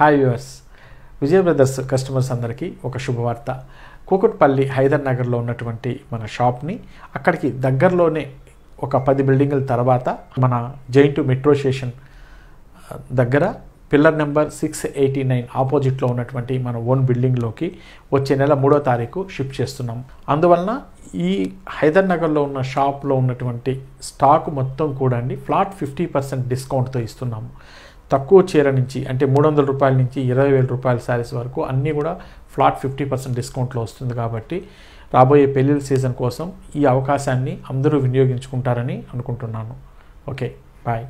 hi US Vijaya brothers customers అందరికీ ఒక శుభవార్త కూకట్పల్లి హైదర్ నగర్లో ఉన్నటువంటి మన షాప్ని అక్కడికి దగ్గరలోనే ఒక పది బిల్డింగుల తర్వాత మన జైంటు మెట్రో స్టేషన్ దగ్గర pillar number six eighty nine ఆపోజిట్లో ఉన్నటువంటి మన ఓన్ బిల్డింగ్లోకి వచ్చే నెల మూడో తారీఖు షిఫ్ట్ చేస్తున్నాం అందువలన ఈ హైదర్ నగర్లో ఉన్న షాప్లో ఉన్నటువంటి స్టాక్ మొత్తం కూడా అండి ఫ్లాట్ ఫిఫ్టీ పర్సెంట్ డిస్కౌంట్తో ఇస్తున్నాము తక్కువ చీర నుంచి అంటే మూడు వందల రూపాయల నుంచి ఇరవై వేల రూపాయల శారీస్ వరకు అన్నీ కూడా ఫ్లాట్ ఫిఫ్టీ పర్సెంట్ డిస్కౌంట్లో వస్తుంది కాబట్టి రాబోయే పెళ్ళిళ్ళ సీజన్ కోసం ఈ అవకాశాన్ని అందరూ వినియోగించుకుంటారని అనుకుంటున్నాను ఓకే బాయ్